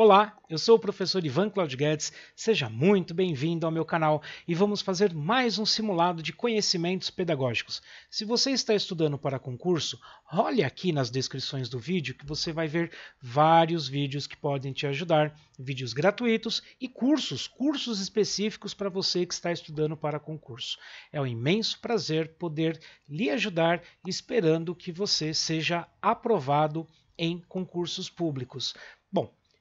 Olá, eu sou o professor Ivan Claudio Guedes, seja muito bem-vindo ao meu canal e vamos fazer mais um simulado de conhecimentos pedagógicos. Se você está estudando para concurso, olhe aqui nas descrições do vídeo que você vai ver vários vídeos que podem te ajudar, vídeos gratuitos e cursos, cursos específicos para você que está estudando para concurso. É um imenso prazer poder lhe ajudar esperando que você seja aprovado em concursos públicos.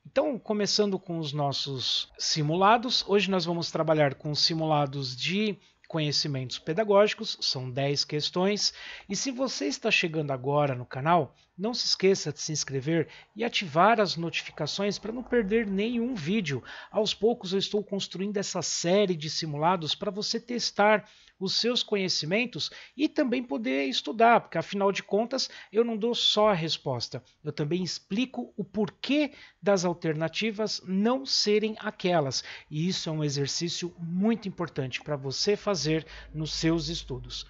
Então, começando com os nossos simulados, hoje nós vamos trabalhar com simulados de conhecimentos pedagógicos, são 10 questões. E se você está chegando agora no canal, não se esqueça de se inscrever e ativar as notificações para não perder nenhum vídeo. Aos poucos eu estou construindo essa série de simulados para você testar os seus conhecimentos e também poder estudar, porque afinal de contas eu não dou só a resposta, eu também explico o porquê das alternativas não serem aquelas. E isso é um exercício muito importante para você fazer nos seus estudos.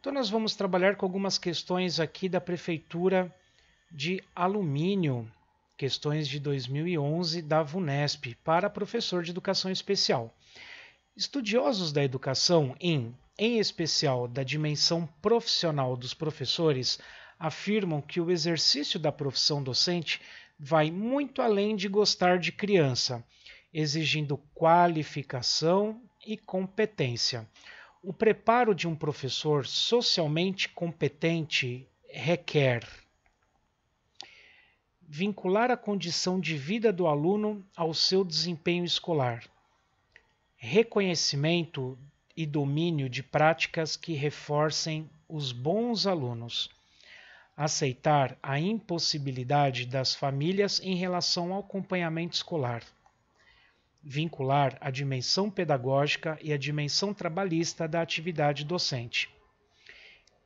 Então nós vamos trabalhar com algumas questões aqui da Prefeitura de Alumínio, questões de 2011 da VUNESP, para professor de Educação Especial. Estudiosos da educação, em, em especial da dimensão profissional dos professores, afirmam que o exercício da profissão docente vai muito além de gostar de criança, exigindo qualificação e competência o preparo de um professor socialmente competente requer vincular a condição de vida do aluno ao seu desempenho escolar, reconhecimento e domínio de práticas que reforcem os bons alunos, aceitar a impossibilidade das famílias em relação ao acompanhamento escolar vincular a dimensão pedagógica e a dimensão trabalhista da atividade docente.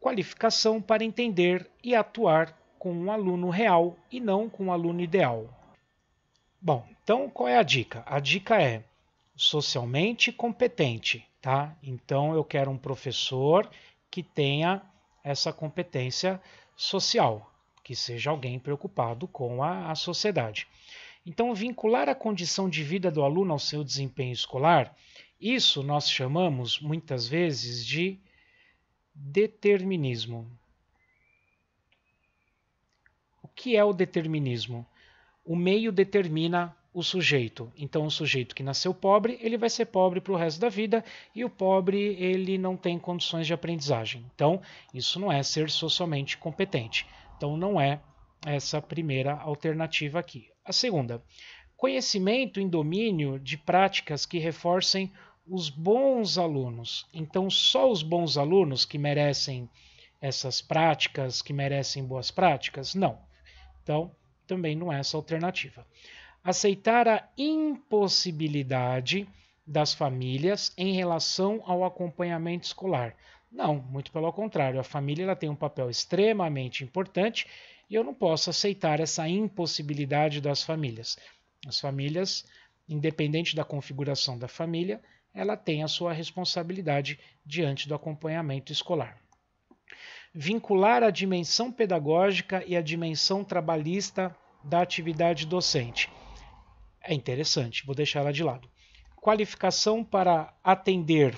Qualificação para entender e atuar com um aluno real e não com um aluno ideal. Bom, então qual é a dica? A dica é socialmente competente, tá? Então eu quero um professor que tenha essa competência social, que seja alguém preocupado com a, a sociedade. Então, vincular a condição de vida do aluno ao seu desempenho escolar, isso nós chamamos muitas vezes de determinismo. O que é o determinismo? O meio determina o sujeito. Então, o sujeito que nasceu pobre, ele vai ser pobre para o resto da vida e o pobre ele não tem condições de aprendizagem. Então, isso não é ser socialmente competente. Então, não é essa primeira alternativa aqui. A segunda, conhecimento em domínio de práticas que reforcem os bons alunos. Então, só os bons alunos que merecem essas práticas, que merecem boas práticas? Não. Então, também não é essa alternativa. Aceitar a impossibilidade das famílias em relação ao acompanhamento escolar. Não, muito pelo contrário, a família ela tem um papel extremamente importante e eu não posso aceitar essa impossibilidade das famílias. As famílias, independente da configuração da família, ela tem a sua responsabilidade diante do acompanhamento escolar. Vincular a dimensão pedagógica e a dimensão trabalhista da atividade docente. É interessante, vou deixar ela de lado. Qualificação para atender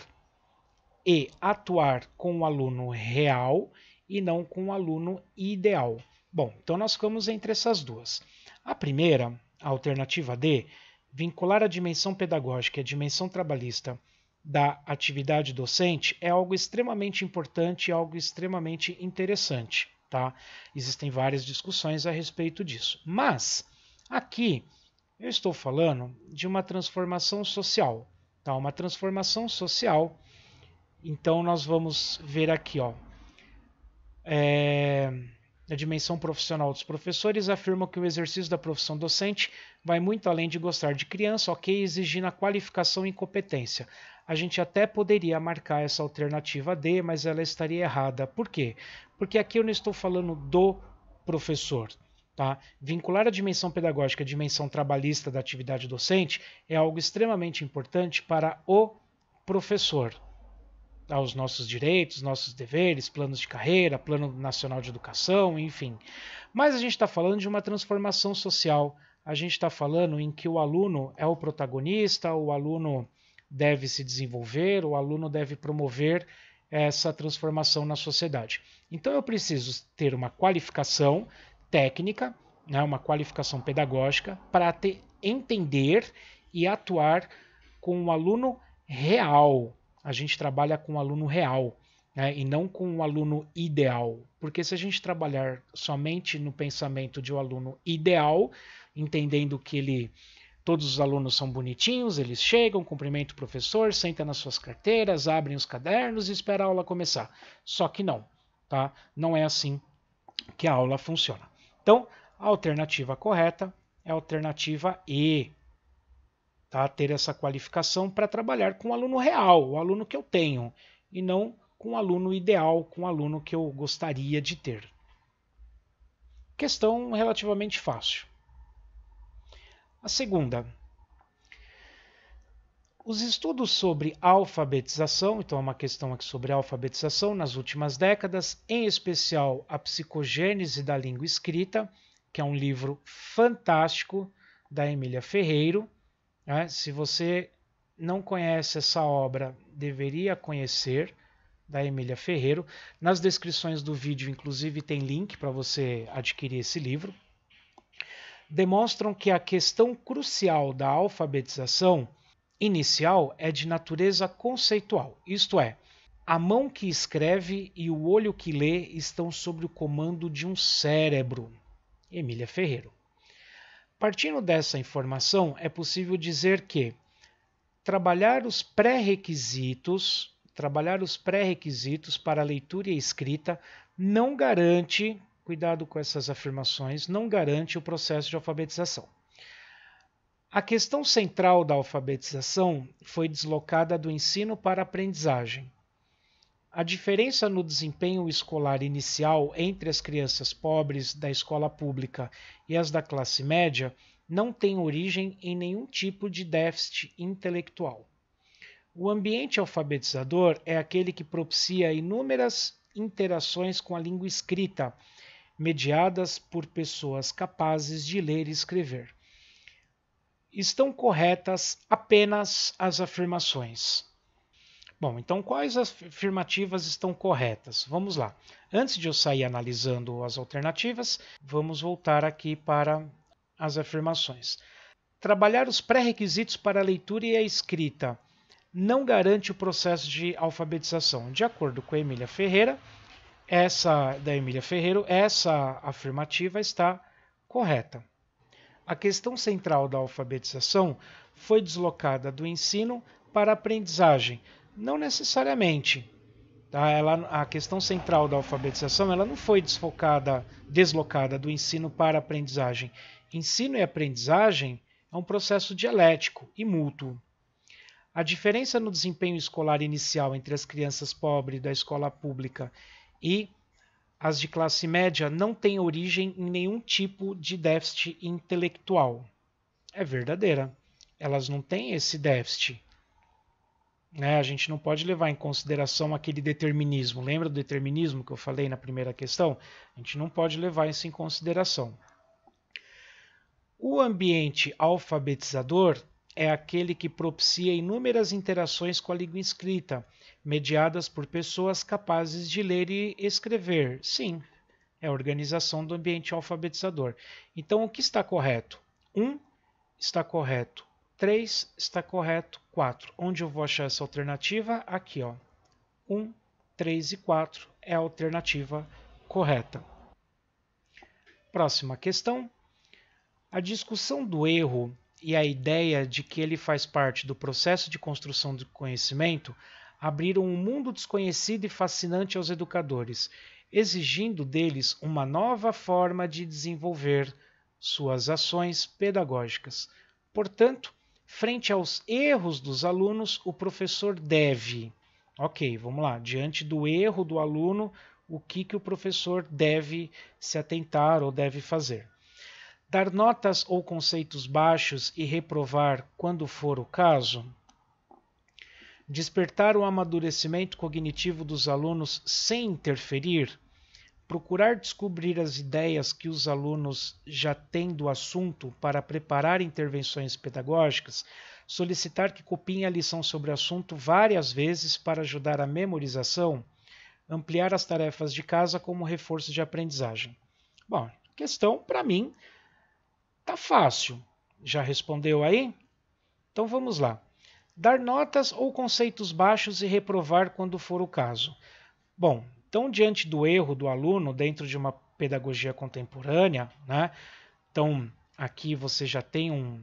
e atuar com o aluno real e não com o aluno ideal. Bom, então nós ficamos entre essas duas. A primeira, a alternativa D, vincular a dimensão pedagógica e a dimensão trabalhista da atividade docente é algo extremamente importante e algo extremamente interessante. Tá? Existem várias discussões a respeito disso. Mas aqui eu estou falando de uma transformação social. Tá? Uma transformação social. Então nós vamos ver aqui. Ó, é na dimensão profissional dos professores afirmam que o exercício da profissão docente vai muito além de gostar de criança, ok, exigindo a qualificação e competência. A gente até poderia marcar essa alternativa D, mas ela estaria errada. Por quê? Porque aqui eu não estou falando do professor. Tá? Vincular a dimensão pedagógica à dimensão trabalhista da atividade docente é algo extremamente importante para o professor aos nossos direitos, nossos deveres, planos de carreira, plano nacional de educação, enfim. Mas a gente está falando de uma transformação social. A gente está falando em que o aluno é o protagonista, o aluno deve se desenvolver, o aluno deve promover essa transformação na sociedade. Então eu preciso ter uma qualificação técnica, né, uma qualificação pedagógica, para entender e atuar com o um aluno real, a gente trabalha com o aluno real né, e não com o aluno ideal. Porque se a gente trabalhar somente no pensamento de um aluno ideal, entendendo que ele Todos os alunos são bonitinhos, eles chegam, cumprimentam o professor, sentam nas suas carteiras, abrem os cadernos e esperam a aula começar. Só que não, tá? Não é assim que a aula funciona. Então, a alternativa correta é a alternativa E, tá? ter essa qualificação para trabalhar com o aluno real, o aluno que eu tenho, e não com o aluno ideal, com o aluno que eu gostaria de ter. Questão relativamente fácil. A segunda. Os estudos sobre alfabetização, então é uma questão aqui sobre alfabetização nas últimas décadas, em especial a psicogênese da língua escrita, que é um livro fantástico da Emília Ferreiro, né? Se você não conhece essa obra, deveria conhecer, da Emília Ferreiro. Nas descrições do vídeo, inclusive, tem link para você adquirir esse livro. Demonstram que a questão crucial da alfabetização inicial é de natureza conceitual, isto é, a mão que escreve e o olho que lê estão sob o comando de um cérebro. Emília Ferreiro. Partindo dessa informação, é possível dizer que trabalhar os pré-requisitos, trabalhar os pré-requisitos para a leitura e a escrita não garante, cuidado com essas afirmações, não garante o processo de alfabetização. A questão central da alfabetização foi deslocada do ensino para a aprendizagem. A diferença no desempenho escolar inicial entre as crianças pobres da escola pública e as da classe média não tem origem em nenhum tipo de déficit intelectual. O ambiente alfabetizador é aquele que propicia inúmeras interações com a língua escrita, mediadas por pessoas capazes de ler e escrever. Estão corretas apenas as afirmações. Bom, então quais afirmativas estão corretas? Vamos lá. Antes de eu sair analisando as alternativas, vamos voltar aqui para as afirmações. Trabalhar os pré-requisitos para a leitura e a escrita não garante o processo de alfabetização. De acordo com a Emília Ferreira, essa da Emília Ferreira, essa afirmativa está correta. A questão central da alfabetização foi deslocada do ensino para a aprendizagem, não necessariamente. Tá? Ela, a questão central da alfabetização ela não foi desfocada, deslocada do ensino para a aprendizagem. Ensino e aprendizagem é um processo dialético e mútuo. A diferença no desempenho escolar inicial entre as crianças pobres da escola pública e as de classe média não tem origem em nenhum tipo de déficit intelectual. É verdadeira. Elas não têm esse déficit. Né? A gente não pode levar em consideração aquele determinismo. Lembra do determinismo que eu falei na primeira questão? A gente não pode levar isso em consideração. O ambiente alfabetizador é aquele que propicia inúmeras interações com a língua escrita, mediadas por pessoas capazes de ler e escrever. Sim, é a organização do ambiente alfabetizador. Então, o que está correto? Um, está correto 3 está correto, 4. Onde eu vou achar essa alternativa? Aqui, ó. 1, 3 e 4 é a alternativa correta. Próxima questão. A discussão do erro e a ideia de que ele faz parte do processo de construção do conhecimento abriram um mundo desconhecido e fascinante aos educadores, exigindo deles uma nova forma de desenvolver suas ações pedagógicas. Portanto, Frente aos erros dos alunos, o professor deve. Ok, vamos lá. Diante do erro do aluno, o que, que o professor deve se atentar ou deve fazer? Dar notas ou conceitos baixos e reprovar quando for o caso? Despertar o amadurecimento cognitivo dos alunos sem interferir? procurar descobrir as ideias que os alunos já têm do assunto para preparar intervenções pedagógicas, solicitar que copiem a lição sobre o assunto várias vezes para ajudar a memorização, ampliar as tarefas de casa como reforço de aprendizagem. Bom, questão para mim tá fácil. Já respondeu aí? Então vamos lá. Dar notas ou conceitos baixos e reprovar quando for o caso. Bom, então, diante do erro do aluno dentro de uma pedagogia contemporânea, né? Então, aqui você já tem um,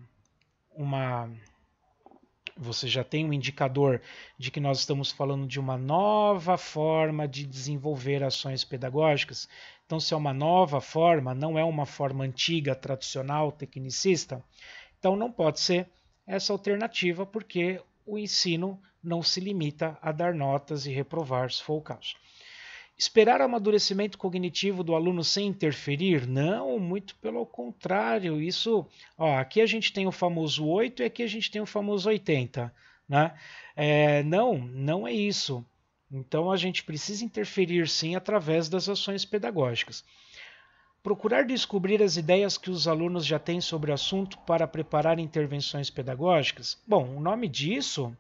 uma você já tem um indicador de que nós estamos falando de uma nova forma de desenvolver ações pedagógicas. Então, se é uma nova forma, não é uma forma antiga, tradicional, tecnicista, então não pode ser essa alternativa, porque o ensino não se limita a dar notas e reprovar, se for o caso. Esperar o amadurecimento cognitivo do aluno sem interferir? Não, muito pelo contrário. Isso, ó, aqui a gente tem o famoso 8 e aqui a gente tem o famoso 80. Né? É, não, não é isso. Então a gente precisa interferir sim através das ações pedagógicas. Procurar descobrir as ideias que os alunos já têm sobre o assunto para preparar intervenções pedagógicas? Bom, o nome disso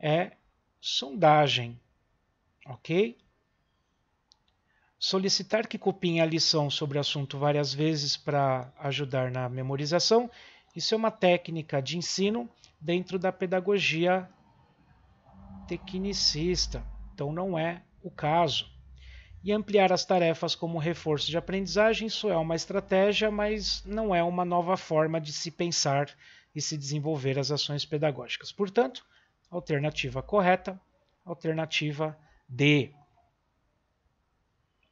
é sondagem, ok? solicitar que copiem a lição sobre o assunto várias vezes para ajudar na memorização. Isso é uma técnica de ensino dentro da pedagogia tecnicista, então não é o caso. E ampliar as tarefas como reforço de aprendizagem, isso é uma estratégia, mas não é uma nova forma de se pensar e se desenvolver as ações pedagógicas. Portanto, alternativa correta, alternativa D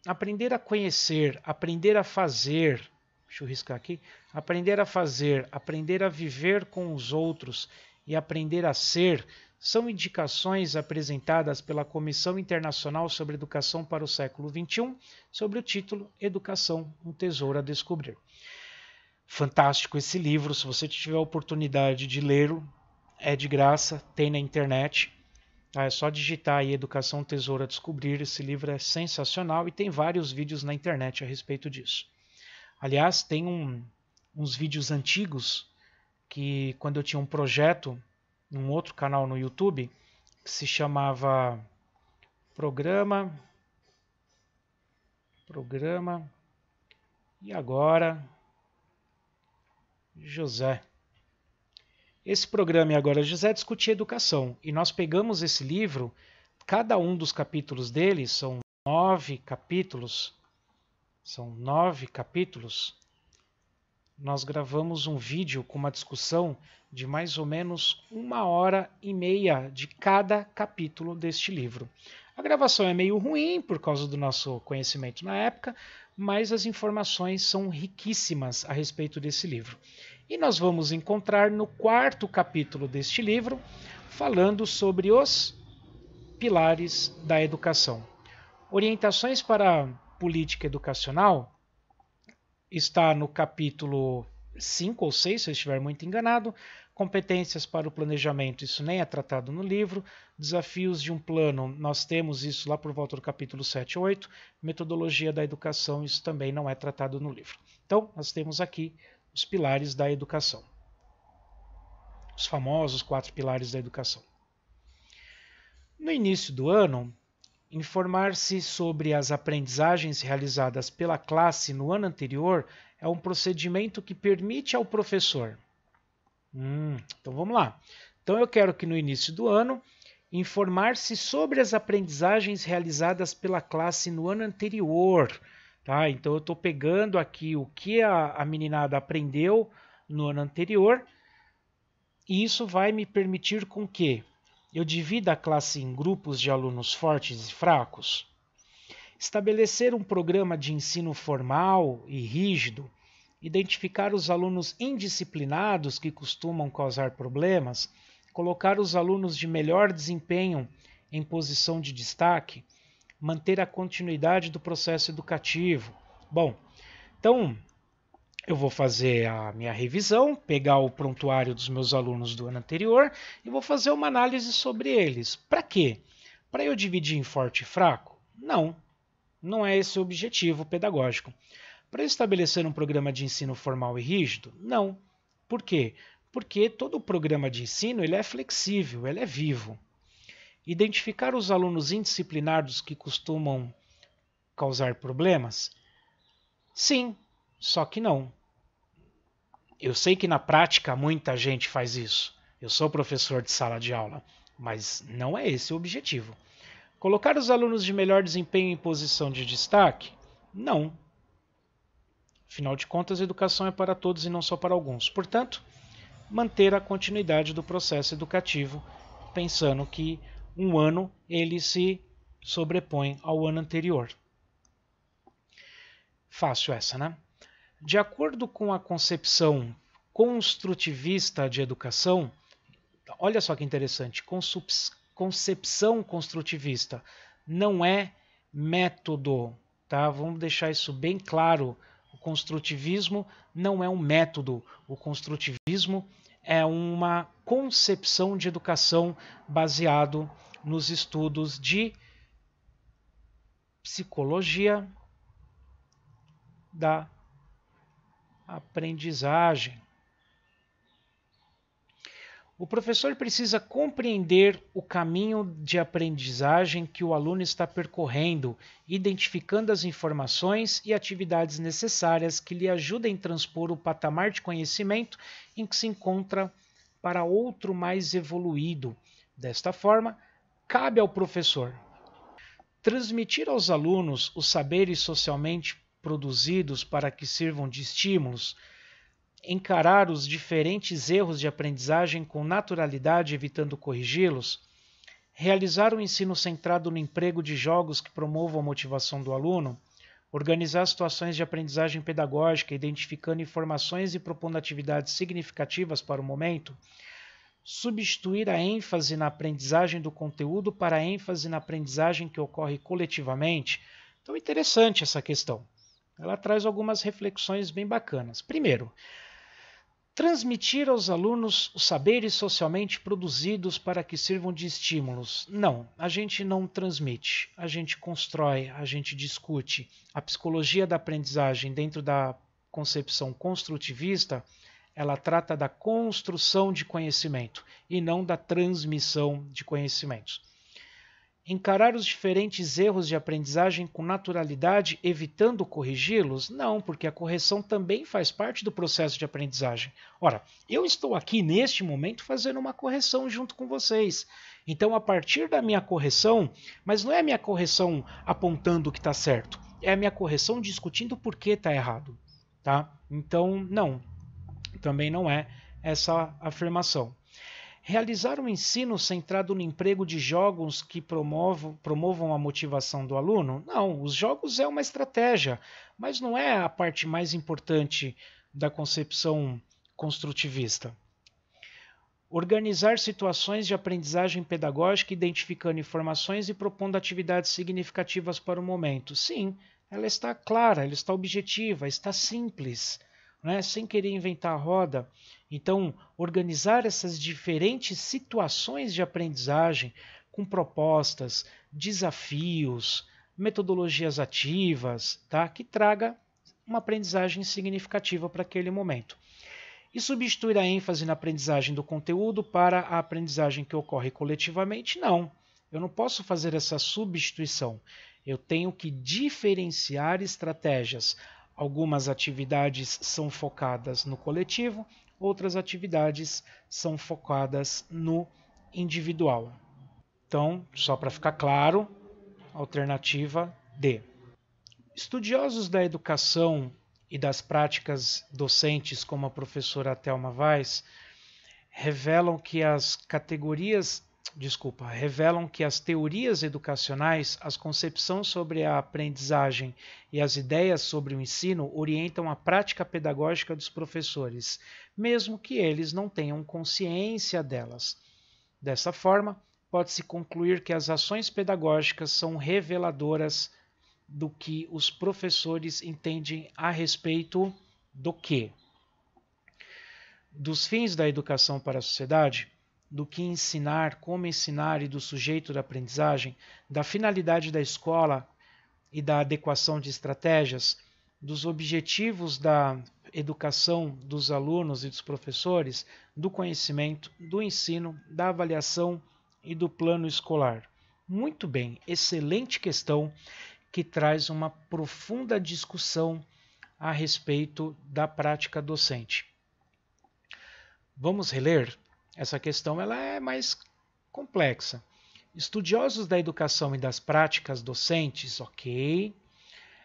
aprender a conhecer, aprender a fazer, deixa eu riscar aqui, aprender a fazer, aprender a viver com os outros e aprender a ser são indicações apresentadas pela Comissão Internacional sobre Educação para o Século XXI sobre o título Educação, um tesouro a descobrir. Fantástico esse livro, se você tiver a oportunidade de lê-lo, é de graça, tem na internet. É só digitar aí Educação Tesoura Descobrir. Esse livro é sensacional e tem vários vídeos na internet a respeito disso. Aliás, tem um, uns vídeos antigos que quando eu tinha um projeto num outro canal no YouTube que se chamava Programa Programa e agora José esse programa Agora José é discutia educação e nós pegamos esse livro, cada um dos capítulos dele, são nove capítulos, são nove capítulos, nós gravamos um vídeo com uma discussão de mais ou menos uma hora e meia de cada capítulo deste livro. A gravação é meio ruim por causa do nosso conhecimento na época, mas as informações são riquíssimas a respeito desse livro. E nós vamos encontrar no quarto capítulo deste livro, falando sobre os pilares da educação. Orientações para política educacional está no capítulo 5 ou 6, se eu estiver muito enganado. Competências para o planejamento, isso nem é tratado no livro. Desafios de um plano, nós temos isso lá por volta do capítulo 7 e 8. Metodologia da educação, isso também não é tratado no livro. Então, nós temos aqui os pilares da educação. Os famosos quatro pilares da educação. No início do ano, informar-se sobre as aprendizagens realizadas pela classe no ano anterior é um procedimento que permite ao professor. Hum, então vamos lá. Então eu quero que no início do ano informar-se sobre as aprendizagens realizadas pela classe no ano anterior Tá? Então eu estou pegando aqui o que a, a meninada aprendeu no ano anterior e isso vai me permitir com que eu divida a classe em grupos de alunos fortes e fracos. Estabelecer um programa de ensino formal e rígido, identificar os alunos indisciplinados que costumam causar problemas, colocar os alunos de melhor desempenho em posição de destaque, manter a continuidade do processo educativo. Bom, então eu vou fazer a minha revisão, pegar o prontuário dos meus alunos do ano anterior e vou fazer uma análise sobre eles. Para quê? Para eu dividir em forte e fraco? Não, não é esse o objetivo pedagógico. Para estabelecer um programa de ensino formal e rígido? Não. Por quê? Porque todo programa de ensino ele é flexível, ele é vivo identificar os alunos indisciplinados que costumam causar problemas? Sim, só que não. Eu sei que na prática muita gente faz isso. Eu sou professor de sala de aula, mas não é esse o objetivo. Colocar os alunos de melhor desempenho em posição de destaque? Não. Afinal de contas, educação é para todos e não só para alguns. Portanto, manter a continuidade do processo educativo, pensando que um ano ele se sobrepõe ao ano anterior. Fácil essa, né? De acordo com a concepção construtivista de educação, olha só que interessante, concepção construtivista não é método, tá? Vamos deixar isso bem claro. O construtivismo não é um método. O construtivismo é uma concepção de educação baseado nos estudos de psicologia da aprendizagem. O professor precisa compreender o caminho de aprendizagem que o aluno está percorrendo, identificando as informações e atividades necessárias que lhe ajudem a transpor o patamar de conhecimento em que se encontra para outro mais evoluído. Desta forma, cabe ao professor transmitir aos alunos os saberes socialmente produzidos para que sirvam de estímulos encarar os diferentes erros de aprendizagem com naturalidade, evitando corrigi-los, realizar um ensino centrado no emprego de jogos que promovam a motivação do aluno, organizar situações de aprendizagem pedagógica, identificando informações e propondo atividades significativas para o momento, substituir a ênfase na aprendizagem do conteúdo para a ênfase na aprendizagem que ocorre coletivamente. Então, interessante essa questão. Ela traz algumas reflexões bem bacanas. Primeiro, transmitir aos alunos os saberes socialmente produzidos para que sirvam de estímulos. Não, a gente não transmite, a gente constrói, a gente discute. A psicologia da aprendizagem, dentro da concepção construtivista, ela trata da construção de conhecimento e não da transmissão de conhecimentos. Encarar os diferentes erros de aprendizagem com naturalidade, evitando corrigi-los? Não, porque a correção também faz parte do processo de aprendizagem. Ora, eu estou aqui neste momento fazendo uma correção junto com vocês. Então, a partir da minha correção, mas não é a minha correção apontando o que está certo, é a minha correção discutindo por que está errado. Tá? Então, não, também não é essa afirmação realizar um ensino centrado no emprego de jogos que promovam, promovam a motivação do aluno? Não, os jogos é uma estratégia, mas não é a parte mais importante da concepção construtivista. Organizar situações de aprendizagem pedagógica, identificando informações e propondo atividades significativas para o momento. Sim, ela está clara, ela está objetiva, está simples né, sem querer inventar a roda. Então, organizar essas diferentes situações de aprendizagem com propostas, desafios, metodologias ativas, tá, que traga uma aprendizagem significativa para aquele momento. E substituir a ênfase na aprendizagem do conteúdo para a aprendizagem que ocorre coletivamente? Não. Eu não posso fazer essa substituição. Eu tenho que diferenciar estratégias Algumas atividades são focadas no coletivo, outras atividades são focadas no individual. Então, só para ficar claro, alternativa D. Estudiosos da educação e das práticas docentes, como a professora Thelma Weiss, revelam que as categorias desculpa, revelam que as teorias educacionais, as concepções sobre a aprendizagem e as ideias sobre o ensino orientam a prática pedagógica dos professores, mesmo que eles não tenham consciência delas. Dessa forma, pode-se concluir que as ações pedagógicas são reveladoras do que os professores entendem a respeito do que? Dos fins da educação para a sociedade, do que ensinar, como ensinar e do sujeito da aprendizagem, da finalidade da escola e da adequação de estratégias, dos objetivos da educação dos alunos e dos professores, do conhecimento, do ensino, da avaliação e do plano escolar. Muito bem, excelente questão que traz uma profunda discussão a respeito da prática docente. Vamos reler? Essa questão ela é mais complexa. Estudiosos da educação e das práticas docentes, ok,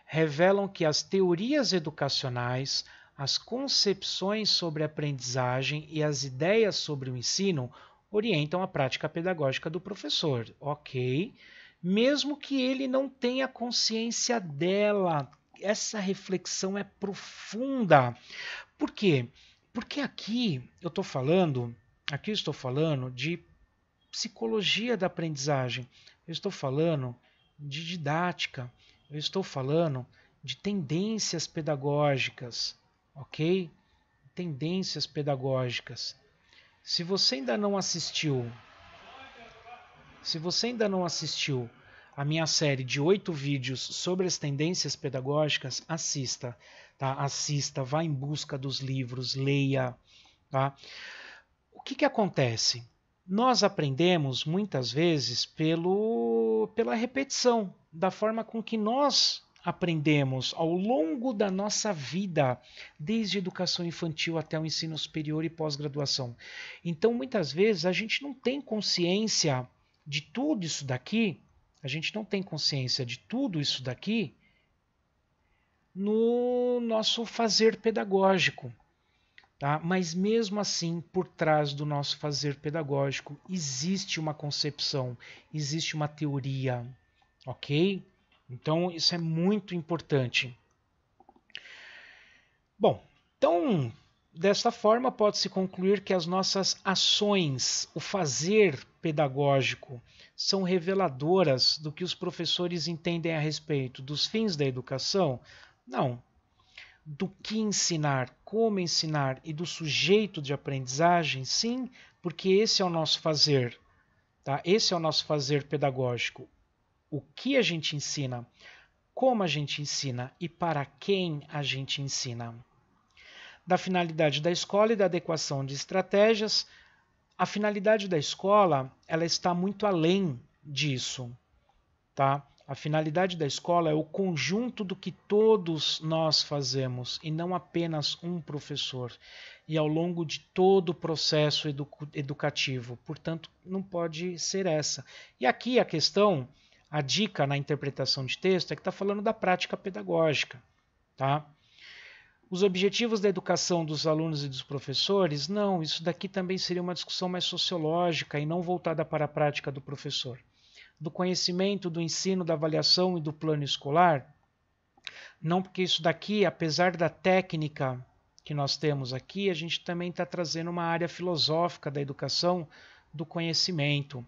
revelam que as teorias educacionais, as concepções sobre aprendizagem e as ideias sobre o ensino orientam a prática pedagógica do professor, ok, mesmo que ele não tenha consciência dela. Essa reflexão é profunda. Por quê? Porque aqui eu estou falando Aqui estou falando de psicologia da aprendizagem, eu estou falando de didática, eu estou falando de tendências pedagógicas, ok? Tendências pedagógicas. Se você ainda não assistiu, se você ainda não assistiu a minha série de oito vídeos sobre as tendências pedagógicas, assista, tá? Assista, vá em busca dos livros, leia, tá? que, que acontece? Nós aprendemos muitas vezes pelo, pela repetição, da forma com que nós aprendemos ao longo da nossa vida, desde educação infantil até o ensino superior e pós-graduação. Então, muitas vezes, a gente não tem consciência de tudo isso daqui, a gente não tem consciência de tudo isso daqui no nosso fazer pedagógico. Tá? Mas mesmo assim, por trás do nosso fazer pedagógico existe uma concepção, existe uma teoria, ok? Então isso é muito importante. Bom, então desta forma pode-se concluir que as nossas ações, o fazer pedagógico, são reveladoras do que os professores entendem a respeito dos fins da educação? Não, do que ensinar, como ensinar e do sujeito de aprendizagem, sim, porque esse é o nosso fazer. Tá? Esse é o nosso fazer pedagógico. O que a gente ensina, como a gente ensina e para quem a gente ensina. Da finalidade da escola e da adequação de estratégias, a finalidade da escola ela está muito além disso. Tá? A finalidade da escola é o conjunto do que todos nós fazemos e não apenas um professor, e ao longo de todo o processo edu educativo. Portanto, não pode ser essa. E aqui a questão, a dica na interpretação de texto é que está falando da prática pedagógica. Tá? Os objetivos da educação dos alunos e dos professores, não, isso daqui também seria uma discussão mais sociológica e não voltada para a prática do professor do conhecimento, do ensino, da avaliação e do plano escolar? Não, porque isso daqui, apesar da técnica que nós temos aqui, a gente também está trazendo uma área filosófica da educação do conhecimento.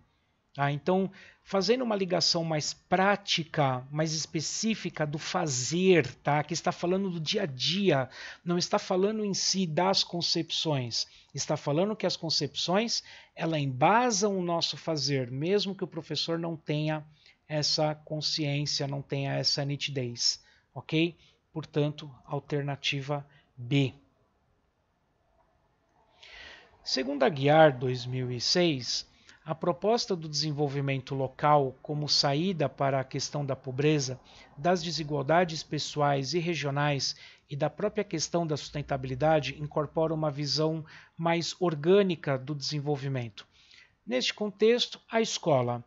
Ah, então, fazendo uma ligação mais prática, mais específica do fazer, tá? Que está falando do dia a dia, não está falando em si das concepções. Está falando que as concepções, ela embasam o nosso fazer, mesmo que o professor não tenha essa consciência, não tenha essa nitidez, OK? Portanto, alternativa B. Segundo a Guiar 2006, a proposta do desenvolvimento local como saída para a questão da pobreza, das desigualdades pessoais e regionais e da própria questão da sustentabilidade incorpora uma visão mais orgânica do desenvolvimento. Neste contexto, a escola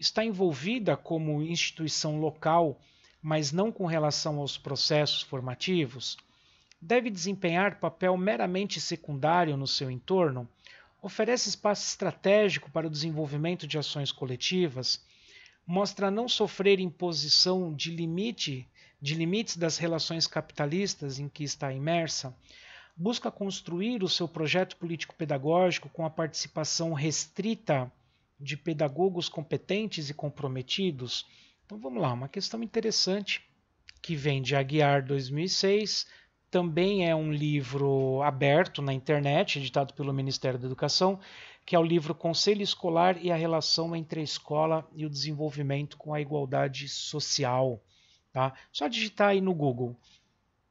está envolvida como instituição local, mas não com relação aos processos formativos? Deve desempenhar papel meramente secundário no seu entorno? oferece espaço estratégico para o desenvolvimento de ações coletivas, mostra não sofrer imposição de limite de limites das relações capitalistas em que está imersa, busca construir o seu projeto político-pedagógico com a participação restrita de pedagogos competentes e comprometidos. Então vamos lá, uma questão interessante que vem de Aguiar 2006, também é um livro aberto na internet, editado pelo Ministério da Educação, que é o livro Conselho Escolar e a Relação entre a Escola e o Desenvolvimento com a Igualdade Social. Tá? Só digitar aí no Google.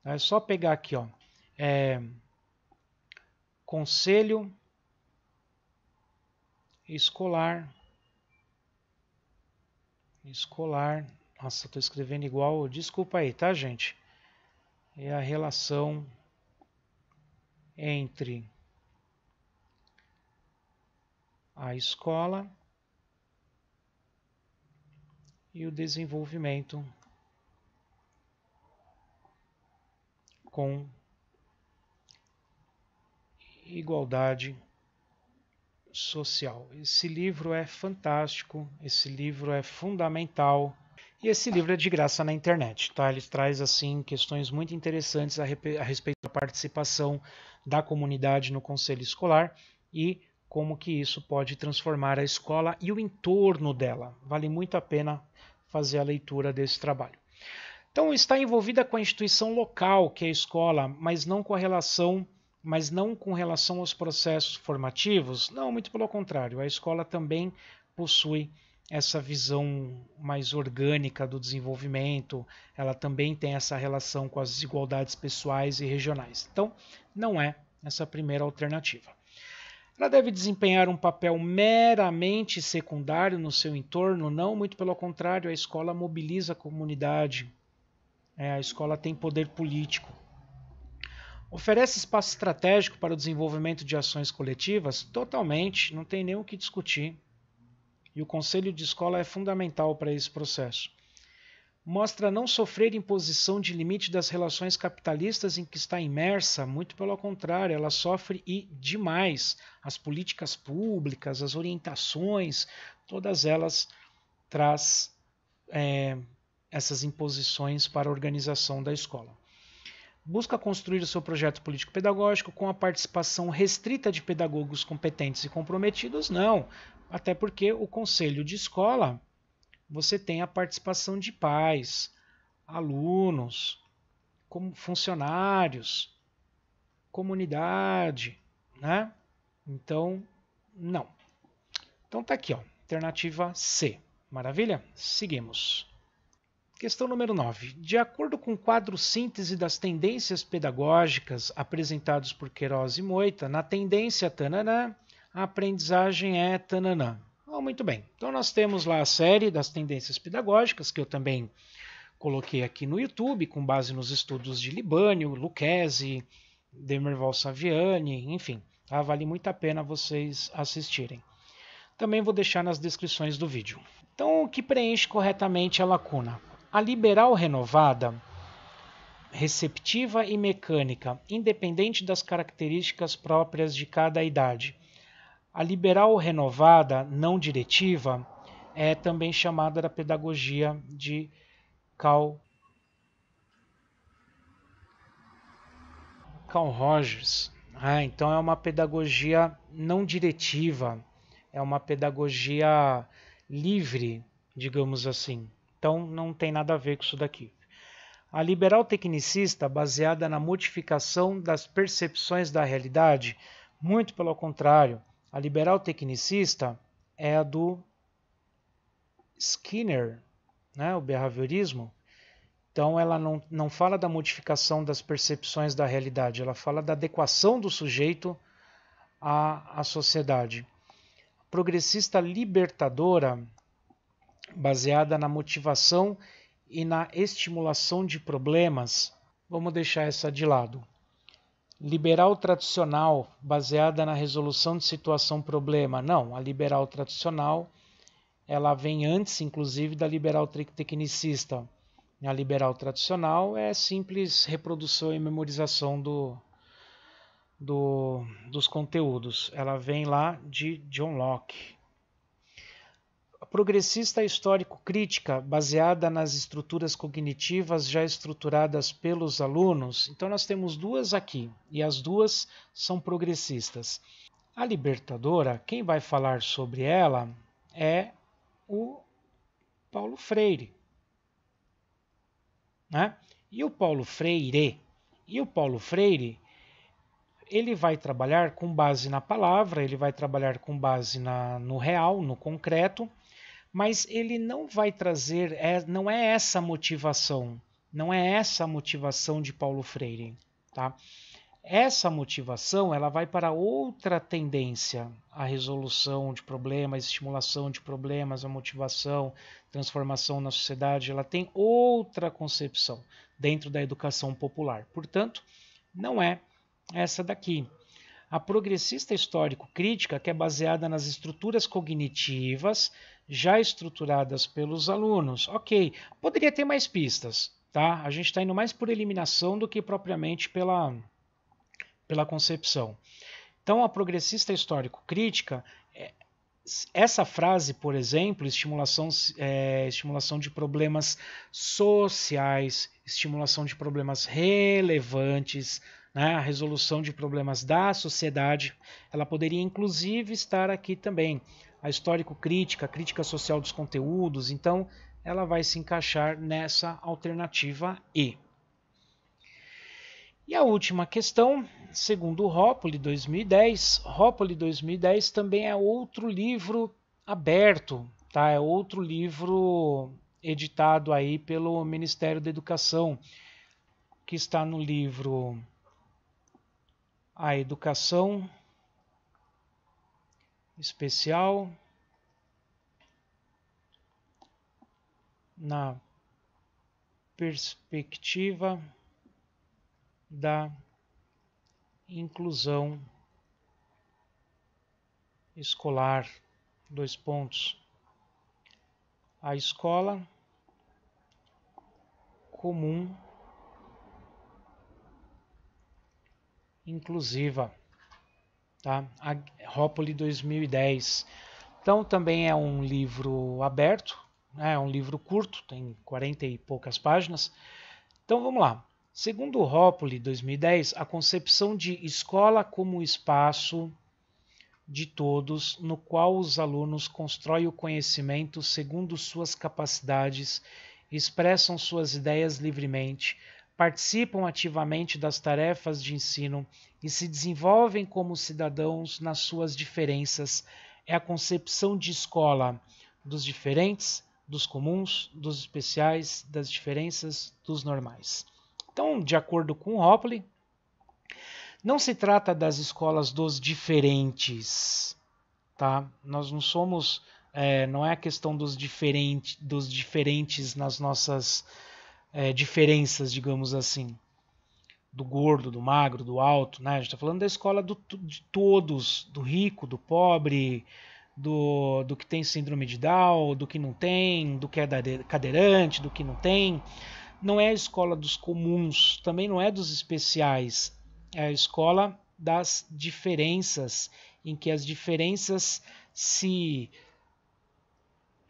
É só pegar aqui, ó. É, Conselho Escolar. Escolar. Nossa, estou escrevendo igual. Desculpa aí, tá, gente? é a relação entre a escola e o desenvolvimento com igualdade social. Esse livro é fantástico, esse livro é fundamental e esse livro é de graça na internet, tá? Ele traz assim questões muito interessantes a, a respeito da participação da comunidade no conselho escolar e como que isso pode transformar a escola e o entorno dela. Vale muito a pena fazer a leitura desse trabalho. Então está envolvida com a instituição local, que é a escola, mas não com a relação mas não com relação aos processos formativos? Não, muito pelo contrário. A escola também possui essa visão mais orgânica do desenvolvimento, ela também tem essa relação com as desigualdades pessoais e regionais. Então, não é essa primeira alternativa. Ela deve desempenhar um papel meramente secundário no seu entorno, não muito pelo contrário, a escola mobiliza a comunidade, é, a escola tem poder político. Oferece espaço estratégico para o desenvolvimento de ações coletivas? Totalmente, não tem nem o que discutir e o conselho de escola é fundamental para esse processo. Mostra não sofrer imposição de limite das relações capitalistas em que está imersa, muito pelo contrário, ela sofre e demais. As políticas públicas, as orientações, todas elas traz é, essas imposições para a organização da escola. Busca construir o seu projeto político-pedagógico com a participação restrita de pedagogos competentes e comprometidos? Não até porque o conselho de escola você tem a participação de pais, alunos, como funcionários, comunidade, né? Então, não. Então tá aqui, ó, alternativa C. Maravilha? Seguimos. Questão número 9. De acordo com o quadro síntese das tendências pedagógicas apresentados por Queiroz e Moita, na tendência tananã, a aprendizagem é tananã. Oh, muito bem, então nós temos lá a série das tendências pedagógicas, que eu também coloquei aqui no YouTube, com base nos estudos de Libânio, Lucchesi, Demerval Saviani, enfim, tá? vale muito a pena vocês assistirem. Também vou deixar nas descrições do vídeo. Então, o que preenche corretamente a lacuna? A liberal renovada, receptiva e mecânica, independente das características próprias de cada idade, a liberal renovada não diretiva é também chamada da pedagogia de Carl, Carl Rogers. Ah, então é uma pedagogia não diretiva, é uma pedagogia livre, digamos assim. Então não tem nada a ver com isso daqui. A liberal tecnicista, baseada na modificação das percepções da realidade, muito pelo contrário, a liberal tecnicista é a do Skinner, né, o behaviorismo. Então ela não, não fala da modificação das percepções da realidade, ela fala da adequação do sujeito à, à sociedade. Progressista libertadora, baseada na motivação e na estimulação de problemas, vamos deixar essa de lado liberal tradicional baseada na resolução de situação problema. Não, a liberal tradicional ela vem antes, inclusive, da liberal tecnicista. A liberal tradicional é simples reprodução e memorização do, do, dos conteúdos. Ela vem lá de John Locke progressista histórico-crítica, baseada nas estruturas cognitivas já estruturadas pelos alunos. Então, nós temos duas aqui, e as duas são progressistas. A libertadora, quem vai falar sobre ela é o Paulo Freire. Né? E o Paulo Freire? E o Paulo Freire, ele vai trabalhar com base na palavra, ele vai trabalhar com base na, no real, no concreto mas ele não vai trazer, é, não é essa motivação, não é essa a motivação de Paulo Freire, tá? Essa motivação ela vai para outra tendência, a resolução de problemas, estimulação de problemas, a motivação, transformação na sociedade, ela tem outra concepção dentro da educação popular. Portanto, não é essa daqui. A progressista histórico-crítica, que é baseada nas estruturas cognitivas, já estruturadas pelos alunos. Ok, poderia ter mais pistas, tá? A gente está indo mais por eliminação do que propriamente pela, pela concepção. Então, a progressista histórico-crítica, é, essa frase, por exemplo, estimulação, é, estimulação de problemas sociais, estimulação de problemas relevantes, né, a resolução de problemas da sociedade, ela poderia inclusive estar aqui também a histórico-crítica, a crítica social dos conteúdos, então ela vai se encaixar nessa alternativa E. E a última questão, segundo Rópoli 2010, Rópoli 2010 também é outro livro aberto, tá? É outro livro editado aí pelo Ministério da Educação, que está no livro A Educação especial na perspectiva da inclusão escolar. Dois pontos. A escola comum inclusiva tá? A Rópoli 2010. Então também é um livro aberto, né? é um livro curto, tem 40 e poucas páginas. Então vamos lá. Segundo Rópoli 2010, a concepção de escola como espaço de todos, no qual os alunos constroem o conhecimento segundo suas capacidades, expressam suas ideias livremente, participam ativamente das tarefas de ensino e se desenvolvem como cidadãos nas suas diferenças é a concepção de escola dos diferentes, dos comuns, dos especiais, das diferenças, dos normais. Então, de acordo com Hopley, não se trata das escolas dos diferentes, tá? Nós não somos, é, não é a questão dos, diferente, dos diferentes nas nossas é, diferenças, digamos assim, do gordo, do magro, do alto, né? A gente está falando da escola do, de todos, do rico, do pobre, do, do que tem síndrome de Down, do que não tem, do que é cadeirante, do que não tem. Não é a escola dos comuns, também não é dos especiais, é a escola das diferenças, em que as diferenças se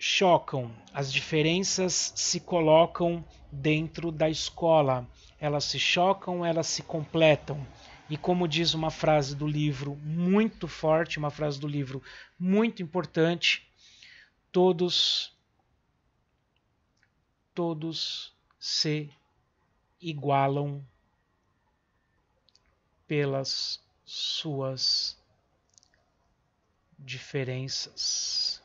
chocam, as diferenças se colocam dentro da escola, elas se chocam, elas se completam. E como diz uma frase do livro muito forte, uma frase do livro muito importante, todos todos se igualam pelas suas diferenças.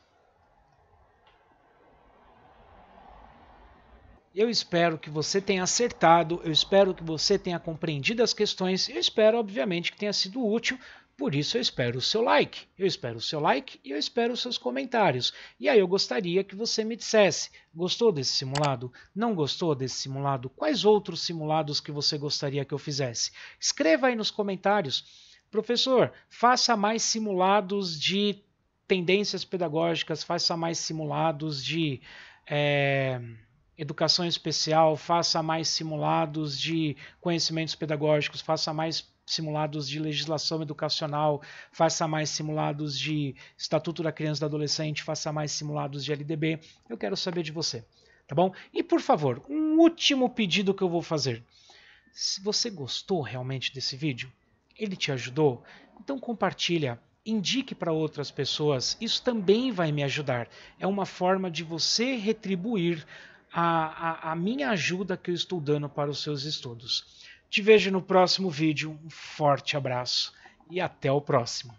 Eu espero que você tenha acertado, eu espero que você tenha compreendido as questões, eu espero, obviamente, que tenha sido útil. Por isso, eu espero o seu like. Eu espero o seu like e eu espero os seus comentários. E aí, eu gostaria que você me dissesse: gostou desse simulado? Não gostou desse simulado? Quais outros simulados que você gostaria que eu fizesse? Escreva aí nos comentários. Professor, faça mais simulados de tendências pedagógicas, faça mais simulados de. É educação especial, faça mais simulados de conhecimentos pedagógicos, faça mais simulados de legislação educacional, faça mais simulados de Estatuto da Criança e do Adolescente, faça mais simulados de LDB. Eu quero saber de você, tá bom? E por favor, um último pedido que eu vou fazer. Se você gostou realmente desse vídeo, ele te ajudou, então compartilha indique para outras pessoas, isso também vai me ajudar. É uma forma de você retribuir a, a, a minha ajuda que eu estou dando para os seus estudos. Te vejo no próximo vídeo, um forte abraço e até o próximo.